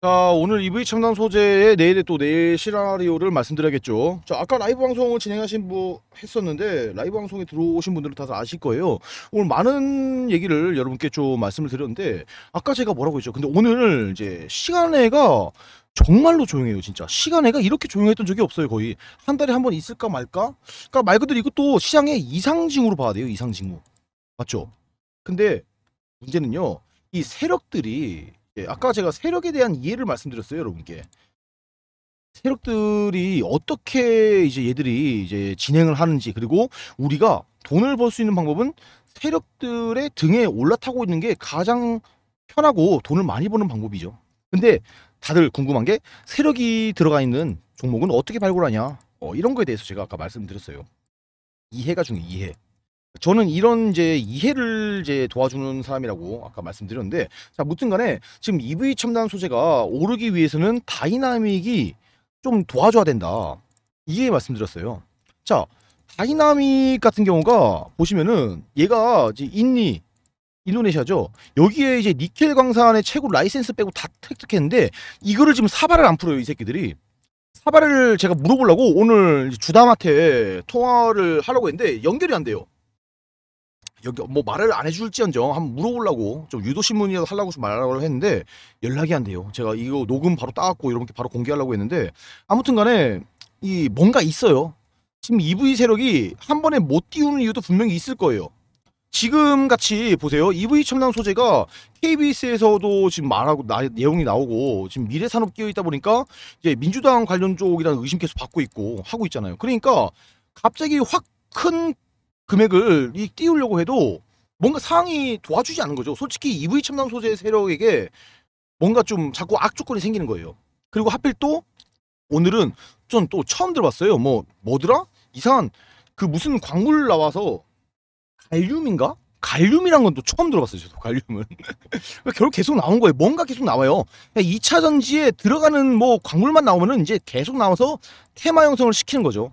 자 오늘 EV 첨단 소재의 내일의 또 내일 시나리오를 말씀드려야겠죠 자 아까 라이브 방송을 진행하신 분 했었는데 라이브 방송에 들어오신 분들은 다들 아실 거예요 오늘 많은 얘기를 여러분께 좀 말씀을 드렸는데 아까 제가 뭐라고 했죠 근데 오늘 이제 시간애가 정말로 조용해요 진짜 시간애가 이렇게 조용했던 적이 없어요 거의 한 달에 한 번 있을까 말까 그러니까 말 그대로 이것도 시장의 이상징후로 봐야 돼요 이상징후 맞죠 근데 문제는요 이 세력들이 예, 아까 제가 세력에 대한 이해를 말씀드렸어요, 여러분께. 세력들이 어떻게 이제 얘들이 이제 진행을 하는지 그리고 우리가 돈을 벌 수 있는 방법은 세력들의 등에 올라타고 있는 게 가장 편하고 돈을 많이 버는 방법이죠. 근데 다들 궁금한 게 세력이 들어가 있는 종목은 어떻게 발굴하냐 어, 이런 거에 대해서 제가 아까 말씀드렸어요. 이해가 중요해 이해. 저는 이런 이제 이해를 이제 도와주는 사람이라고 아까 말씀드렸는데 자 무튼간에 지금 EV 첨단 소재가 오르기 위해서는 다이나믹이 좀 도와줘야 된다 이해 말씀드렸어요 자 다이나믹 같은 경우가 보시면은 얘가 이제 인니 인도네시아죠 여기에 이제 니켈 광산의 최고 라이센스 빼고 다 획득했는데 이거를 지금 사발을 안 풀어요 이 새끼들이 사발을 제가 물어보려고 오늘 주담한테 통화를 하려고 했는데 연결이 안 돼요 여기 뭐 말을 안 해줄지언정 한번 물어보려고 좀 유도신문이라도 하려고 말하려고 했는데 연락이 안 돼요. 제가 이거 녹음 바로 따갖고 이렇게 바로 공개하려고 했는데 아무튼 간에 이 뭔가 있어요. 지금 EV 세력이 한 번에 못 띄우는 이유도 분명히 있을 거예요. 지금 같이 보세요. EV 첨단 소재가 KBS에서도 지금 말하고 나, 내용이 나오고 지금 미래 산업 끼어 있다 보니까 이제 민주당 관련 쪽이라는 의심 계속 받고 있고 하고 있잖아요. 그러니까 갑자기 확큰 금액을 띄우려고 해도 뭔가 상황이 도와주지 않는 거죠. 솔직히 EV 첨단 소재 세력에게 뭔가 좀 자꾸 악조건이 생기는 거예요. 그리고 하필 또 오늘은 전 또 처음 들어봤어요. 뭐 뭐더라? 이상한 그 무슨 광물 나와서 갈륨인가? 갈륨이란 건 또 처음 들어봤어요. 저도 갈륨은 결국 계속 나온 거예요. 뭔가 계속 나와요. 2차 전지에 들어가는 뭐 광물만 나오면은 이제 계속 나와서 테마 형성을 시키는 거죠.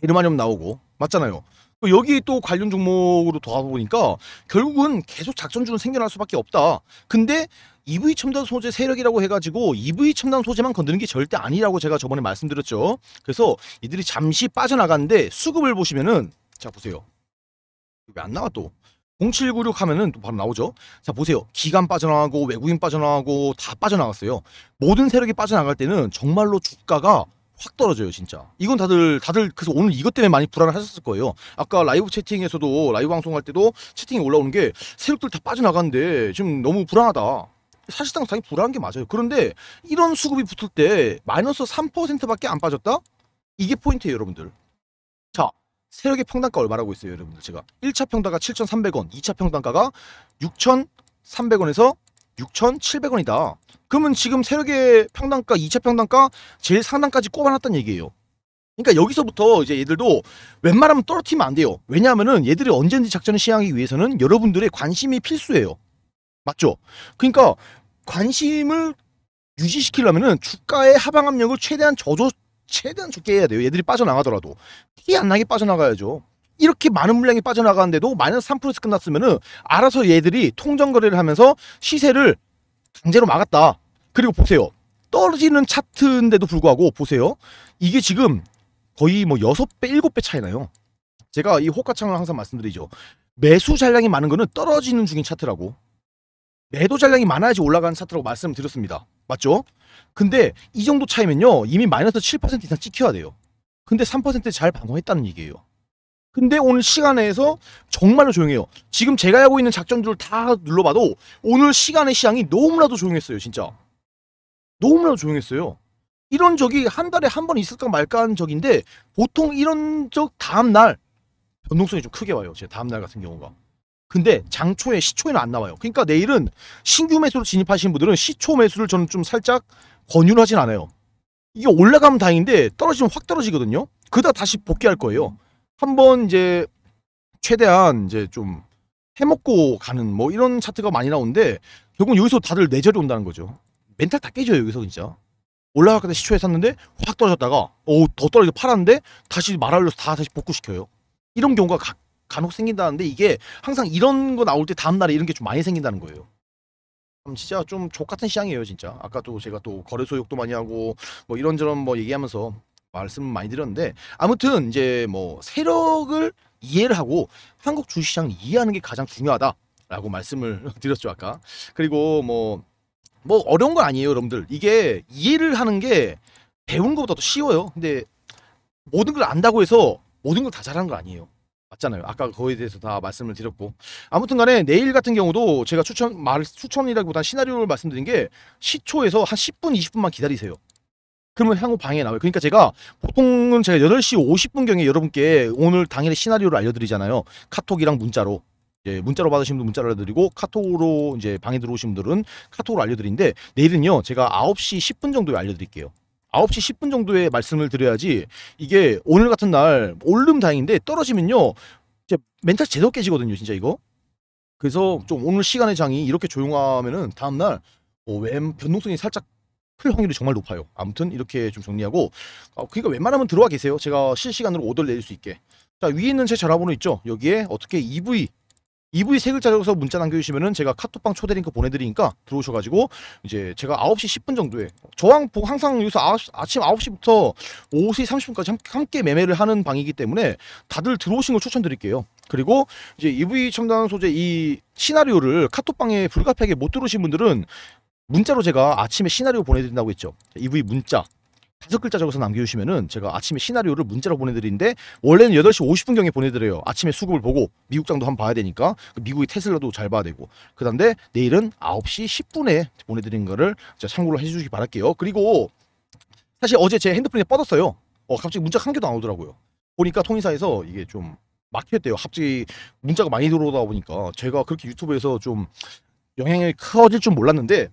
게르마늄 나오고 맞잖아요. 여기 또 관련 종목으로 돌더 보니까 결국은 계속 작전주는 생겨날 수밖에 없다. 근데 EV 첨단 소재 세력이라고 해가지고 EV 첨단 소재만 건드는 게 절대 아니라고 제가 저번에 말씀드렸죠. 그래서 이들이 잠시 빠져나갔는데 수급을 보시면은 자 보세요. 왜 안 나와 또? 0796 하면은 또 바로 나오죠. 자 보세요. 기간 빠져나가고 외국인 빠져나가고 다 빠져나갔어요. 모든 세력이 빠져나갈 때는 정말로 주가가 확 떨어져요 진짜 이건 다들 다들 그래서 오늘 이것 때문에 많이 불안하셨을 거예요 아까 라이브 채팅에서도 라이브 방송할 때도 채팅이 올라오는 게 세력들 다 빠져나갔는데 지금 너무 불안하다 사실상 당연히 불안한 게 맞아요 그런데 이런 수급이 붙을 때 마이너스 3%밖에 안 빠졌다? 이게 포인트예요 여러분들 자 세력의 평단가 얼마라고 있어요 여러분들 제가 1차 평단가 7,300원 2차 평단가가 6,300원에서 6,700원이다 그러면 지금 세력의 평당가, 2차 평당가 제일 상단까지 꼽아놨단 얘기예요. 그러니까 여기서부터 이제 얘들도 웬만하면 떨어뜨리면 안 돼요. 왜냐하면은 얘들이 언제든지 작전을 시행하기 위해서는 여러분들의 관심이 필수예요. 맞죠? 그러니까 관심을 유지시키려면은 주가의 하방 압력을 최대한 저조 최대한 적게 해야 돼요. 얘들이 빠져나가더라도 티 안 나게 빠져나가야죠. 이렇게 많은 물량이 빠져나가는데도 마이너스 3 끝났으면은 알아서 얘들이 통정 거래를 하면서 시세를 강제로 막았다. 그리고 보세요. 떨어지는 차트인데도 불구하고 보세요. 이게 지금 거의 뭐 6배, 7배 차이나요. 제가 이 호가창을 항상 말씀드리죠. 매수 잔량이 많은 거는 떨어지는 중인 차트라고. 매도 잔량이 많아야지 올라가는 차트라고 말씀드렸습니다. 맞죠? 근데 이 정도 차이면요. 이미 마이너스 7% 이상 찍혀야 돼요. 근데 3%잘 반어했다는 얘기예요. 근데 오늘 시간에서 정말로 조용해요. 지금 제가 하고 있는 작전들을 다 눌러봐도 오늘 시간의 시향이 너무나도 조용했어요, 진짜. 너무나도 조용했어요. 이런 적이 한 달에 한 번 있을까 말까 한 적인데 보통 이런 적 다음날 변동성이 좀 크게 와요. 제 다음날 같은 경우가. 근데 장초에 시초에는 안 나와요. 그러니까 내일은 신규 매수로 진입하시는 분들은 시초 매수를 저는 좀 살짝 권유를 하진 않아요. 이게 올라가면 다행인데 떨어지면 확 떨어지거든요. 그다 다시 복귀할 거예요. 한번 이제 최대한 이제 좀 해먹고 가는 뭐 이런 차트가 많이 나오는데 결국 여기서 다들 내절이 온다는 거죠. 멘탈 다 깨져요 여기서 진짜. 올라갔다 시초에 샀는데 확 떨어졌다가 오더 떨어져 팔았는데 다시 말하려서다 다시 복구시켜요. 이런 경우가 가, 간혹 생긴다는데 이게 항상 이런 거 나올 때 다음 날에 이런 게 좀 많이 생긴다는 거예요. 음, 진짜 좀 족같은 시장이에요 진짜 아까 또 제가 또 거래소 욕도 많이 하고 뭐 이런저런 뭐 얘기하면서 말씀을 많이 드렸는데 아무튼 이제 뭐 세력을 이해를 하고 한국 주식시장을 이해하는 게 가장 중요하다라고 말씀을 드렸죠 아까 그리고 뭐뭐 뭐 어려운 거 아니에요 여러분들 이게 이해를 하는 게 배운 것보다 더 쉬워요 근데 모든 걸 안다고 해서 모든 걸 다 잘하는 거 아니에요 맞잖아요. 아까 거기에 대해서 다 말씀을 드렸고 아무튼간에 내일 같은 경우도 제가 추천 말 추천이라기보다 시나리오를 말씀드린 게 시초에서 한 10분 20분만 기다리세요. 그러면 향후 방해 나와요. 그러니까 제가 보통은 제가 8시 50분경에 여러분께 오늘 당일의 시나리오를 알려드리잖아요. 카톡이랑 문자로. 예, 문자로 받으신 분 문자로 알려드리고 카톡으로 이제 방에 들어오신 분들은 카톡으로 알려드린데 내일은요 제가 9시 10분 정도에 알려드릴게요 9시 10분 정도에 말씀을 드려야지 이게 오늘 같은 날 올름 다행인데 떨어지면요 이제 멘탈 제대로 깨지거든요 진짜 이거 그래서 좀 오늘 시간의 장이 이렇게 조용하면은 다음날 어, 웬 변동성이 살짝 풀 확률이 정말 높아요. 아무튼 이렇게 좀 정리하고 어, 그러니까 웬만하면 들어와 계세요. 제가 실시간으로 오더를 내릴 수 있게 자 위에 있는 제 전화번호 있죠? 여기에 어떻게 EV EV 세 글자로서 문자 남겨주시면은 제가 카톡방 초대 링크 보내드리니까 들어오셔가지고 이제 제가 9시 10분 정도에 저항 보 항상 여기서 아, 아침 9시부터 5시 30분까지 함께 매매를 하는 방이기 때문에 다들 들어오신 걸 추천드릴게요. 그리고 이제 EV 첨단 소재 이 시나리오를 카톡방에 불가피하게 못 들어오신 분들은 문자로 제가 아침에 시나리오 보내드린다고 했죠. EV 문자 다섯 글자 적어서 남겨주시면은 제가 아침에 시나리오를 문자로 보내드리는데 원래는 8시 50분경에 보내드려요. 아침에 수급을 보고 미국장도 한번 봐야 되니까 그 미국의 테슬라도 잘 봐야 되고 그다음에 내일은 9시 10분에 보내드린 거를 참고로 해주시기 바랄게요. 그리고 사실 어제 제 핸드폰에 뻗었어요. 어 갑자기 문자 한 개도 안 오더라고요. 보니까 통신사에서 이게 좀 막혔대요. 갑자기 문자가 많이 들어오다 보니까 제가 그렇게 유튜브에서 좀 영향이 커질 줄 몰랐는데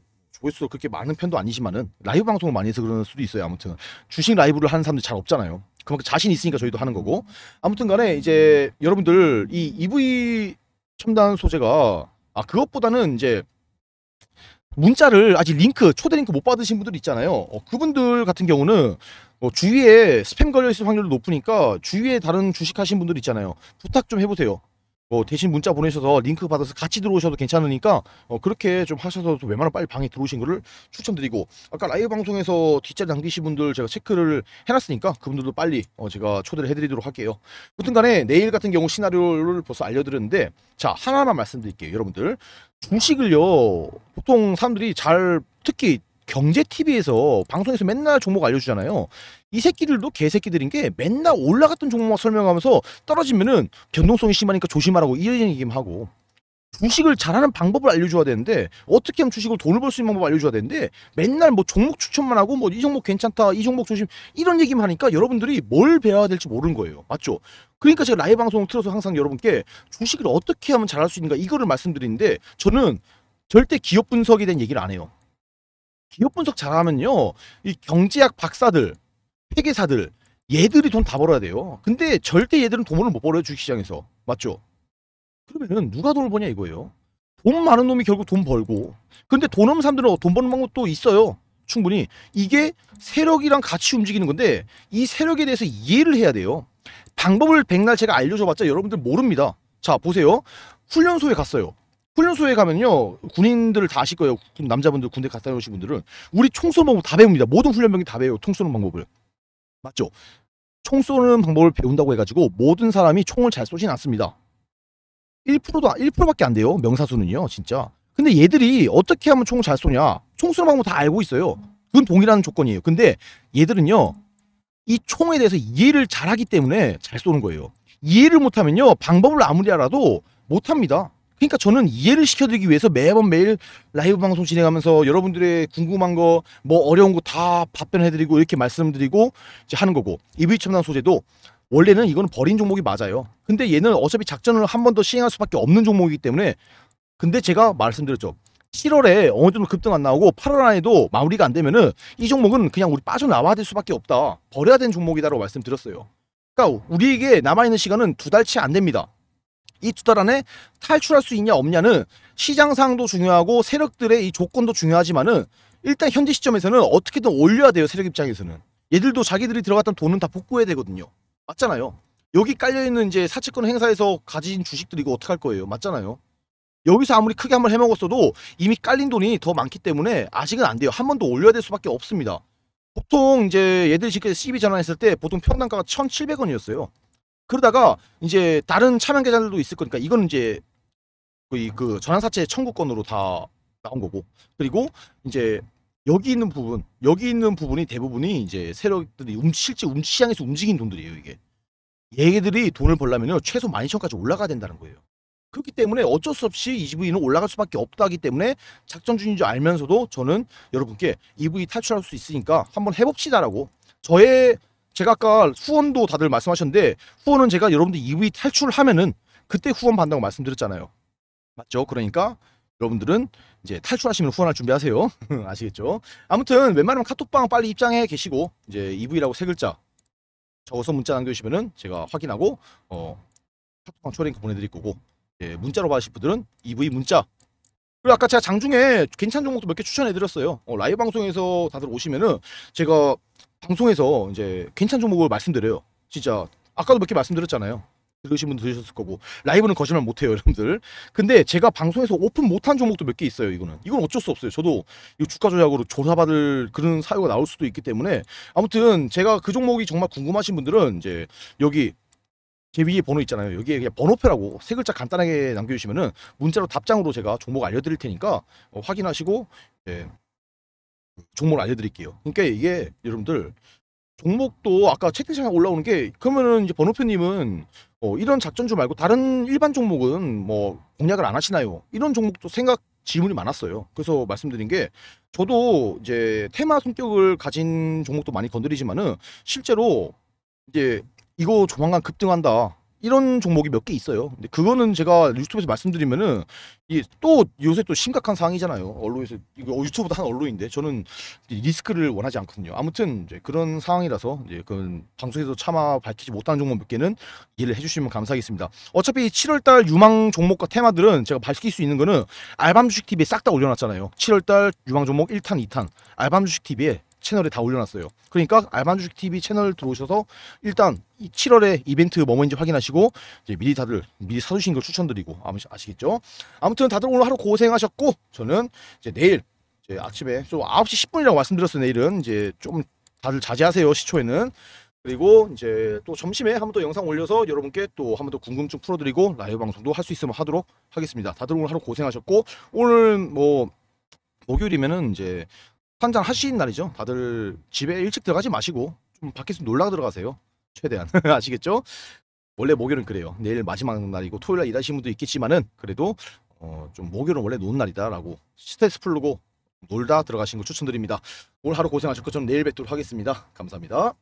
조회수도 그렇게 많은 편도 아니지만은 라이브 방송을 많이 해서 그런 수도 있어요. 아무튼 주식 라이브를 하는 사람들 잘 없잖아요. 그만큼 자신 있으니까 저희도 하는 거고 아무튼 간에 이제 여러분들 이 EV 첨단 소재가 아 그것보다는 이제 문자를 아직 링크 초대 링크 못 받으신 분들 있잖아요 어, 그분들 같은 경우는 어, 주위에 스팸 걸려 있을 확률도 높으니까 주위에 다른 주식 하신 분들 있잖아요 부탁 좀 해보세요 뭐 대신 문자 보내셔서 링크 받아서 같이 들어오셔도 괜찮으니까 어 그렇게 좀 하셔서 웬만하면 빨리 방에 들어오신 거를 추천드리고 아까 라이브 방송에서 뒷자리 당기신 분들 제가 체크를 해놨으니까 그분들도 빨리 어 제가 초대를 해드리도록 할게요 무튼 간에 내일 같은 경우 시나리오를 벌써 알려드렸는데 자 하나만 말씀드릴게요 여러분들 주식을요 보통 사람들이 잘 특히 경제 TV에서 방송에서 맨날 종목 알려주잖아요. 이 새끼들도 개새끼들인 게 맨날 올라갔던 종목 만 설명하면서 떨어지면은 변동성이 심하니까 조심하라고 이런 얘기만 하고 주식을 잘하는 방법을 알려줘야 되는데 어떻게 하면 주식을 돈을 벌 수 있는 방법을 알려줘야 되는데 맨날 뭐 종목 추천만 하고 뭐 이 종목 괜찮다 이 종목 조심 이런 얘기만 하니까 여러분들이 뭘 배워야 될지 모르는 거예요 맞죠 그러니까 제가 라이브 방송을 틀어서 항상 여러분께 주식을 어떻게 하면 잘할 수 있는가 이거를 말씀드리는데 저는 절대 기업 분석에 대한 얘기를 안 해요 기업 분석 잘하면요 이 경제학 박사들 회계사들 얘들이 돈 다 벌어야 돼요 근데 절대 얘들은 돈을 못 벌어요 주식시장에서 맞죠 그러면 누가 돈을 버냐 이거예요 돈 많은 놈이 결국 돈 벌고 근데 돈 없는 사람들은 어, 돈 버는 방법도 있어요 충분히 이게 세력이랑 같이 움직이는 건데 이 세력에 대해서 이해를 해야 돼요 방법을 백날 제가 알려줘봤자 여러분들 모릅니다 자 보세요 훈련소에 갔어요 훈련소에 가면요 군인들을 다 아실 거예요 남자분들 군대 갔다 오신 분들은 우리 총 쏘는 방법 다 배웁니다 모든 훈련병이 다 배워요 총 쏘는 방법을 맞죠 총 쏘는 방법을 배운다고 해가지고 모든 사람이 총을 잘 쏘진 않습니다 1%도 1%밖에 안 돼요 명사수는요 진짜 근데 얘들이 어떻게 하면 총을 잘 쏘냐 총 쏘는 방법 다 알고 있어요 그건 동일한 조건이에요 근데 얘들은요 이 총에 대해서 이해를 잘하기 때문에 잘 쏘는 거예요 이해를 못하면요 방법을 아무리 알아도 못합니다 그러니까 저는 이해를 시켜드리기 위해서 매번 매일 라이브 방송 진행하면서 여러분들의 궁금한 거, 뭐 어려운 거 다 답변해드리고 이렇게 말씀드리고 이제 하는 거고 EV 첨단 소재도 원래는 이거는 버린 종목이 맞아요. 근데 얘는 어차피 작전을 한 번 더 시행할 수밖에 없는 종목이기 때문에 근데 제가 말씀드렸죠. 7월에 어느 정도 급등 안 나오고 8월 안에도 마무리가 안 되면은 이 종목은 그냥 우리 빠져나와야 될 수밖에 없다. 버려야 되는 종목이다라고 말씀드렸어요. 그러니까 우리에게 남아있는 시간은 두 달치 안 됩니다. 이 두 달 안에 탈출할 수 있냐 없냐는 시장상도 중요하고 세력들의 이 조건도 중요하지만은 일단 현재 시점에서는 어떻게든 올려야 돼요 세력 입장에서는 얘들도 자기들이 들어갔던 돈은 다 복구해야 되거든요 맞잖아요 여기 깔려있는 이제 사채권 행사에서 가진 주식들 이거 어떡할 거예요 맞잖아요 여기서 아무리 크게 한번 해먹었어도 이미 깔린 돈이 더 많기 때문에 아직은 안 돼요 한번더 올려야 될 수밖에 없습니다 보통 이제 얘들 지금 CB 전환했을 때 보통 평당가가 1700원이었어요 그러다가 이제 다른 차명 계좌들도 있을 거니까 이건 이제 거의 그 전환사채 청구권으로 다 나온 거고 그리고 이제 여기 있는 부분 여기 있는 부분이 대부분이 이제 세력들이 움, 실제 움, 시장에서 움직인 돈들이에요 이게 얘들이 돈을 벌려면 최소 12,000까지 올라가야 된다는 거예요 그렇기 때문에 어쩔 수 없이 EV는 올라갈 수밖에 없다기 때문에 작전 중인 줄 알면서도 저는 여러분께 EV 탈출할 수 있으니까 한번 해봅시다라고 저의 제가 아까 후원도 다들 말씀하셨는데 후원은 제가 여러분들 2위 탈출하면은 그때 후원 받는다고 말씀드렸잖아요. 맞죠? 그러니까 여러분들은 이제 탈출하시면 후원할 준비하세요. 아시겠죠? 아무튼 웬만하면 카톡방 빨리 입장해 계시고 이제 2V라고 세 글자 적어서 문자 남겨주시면은 제가 확인하고 어 카톡방 초링크 보내드릴 거고 예, 문자로 받으실 분들은 2V 문자 그리고 아까 제가 장중에 괜찮은 종목도 몇 개 추천해드렸어요. 어, 라이브 방송에서 다들 오시면은 제가 방송에서 이제 괜찮은 종목을 말씀드려요. 진짜 아까도 몇 개 말씀드렸잖아요. 들으신 분 들으셨을 거고 라이브는 거짓말 못해요 여러분들 근데 제가 방송에서 오픈 못한 종목도 몇 개 있어요 이거는 이건 어쩔 수 없어요 저도 이거 주가 조작으로 조사받을 그런 사유가 나올 수도 있기 때문에 아무튼 제가 그 종목이 정말 궁금하신 분들은 이제 여기 제 위에 번호 있잖아요 여기에 그냥 번호표라고 세 글자 간단하게 남겨주시면은 문자로 답장으로 제가 종목 알려드릴 테니까 어, 확인하시고 예. 종목을 알려드릴게요. 그러니까 이게 여러분들 종목도 아까 채팅창에 올라오는 게 그러면은 이제 번호표님은 어, 이런 작전주 말고 다른 일반 종목은 뭐 공략을 안 하시나요? 이런 종목도 생각 질문이 많았어요. 그래서 말씀드린 게 저도 이제 테마 성격을 가진 종목도 많이 건드리지만은 실제로 이제 이거 조만간 급등한다. 이런 종목이 몇 개 있어요. 근데 그거는 제가 유튜브에서 말씀드리면은 이 또 요새 또 심각한 상황이잖아요. 언론에서 이거 유튜브도 어, 한 언론인데 저는 리스크를 원하지 않거든요. 아무튼 이제 그런 상황이라서 이제 그건 방송에서 차마 밝히지 못하는 종목 몇 개는 이해를 해주시면 감사하겠습니다. 어차피 7월달 유망 종목과 테마들은 제가 밝힐 수 있는 거는 알밤 주식 TV에 싹 다 올려놨잖아요. 7월달 유망 종목 1탄, 2탄 알밤 주식 TV에 채널에 다 올려놨어요. 그러니까 알만 주식 TV 채널 들어오셔서 일단 이 7월에 이벤트 뭐뭐인지 확인하시고 이제 미리 다들 미리 사주신걸 추천드리고 아시겠죠? 아무튼 다들 오늘 하루 고생하셨고 저는 이제 내일 이제 아침에 좀 9시 10분이라고 말씀드렸어요. 내일은 이제 좀 다들 자제하세요. 시초에는. 그리고 이제 또 점심에 한번 또 영상 올려서 여러분께 또 한번 더 궁금증 풀어드리고 라이브 방송도 할 수 있으면 하도록 하겠습니다. 다들 오늘 하루 고생하셨고 오늘 뭐 목요일이면은 이제 한잔 하신 날이죠. 다들 집에 일찍 들어가지 마시고 좀 밖에서 놀라 들어가세요. 최대한 아시겠죠? 원래 목요일은 그래요. 내일 마지막 날이고 토요일 날 일하시는 분도 있겠지만은 그래도 어좀 목요일은 원래 노는 날이다라고 스트레스 풀고 놀다 들어가신 거 추천드립니다. 오늘 하루 고생하셨고 저는 내일 뵙도록 하겠습니다. 감사합니다.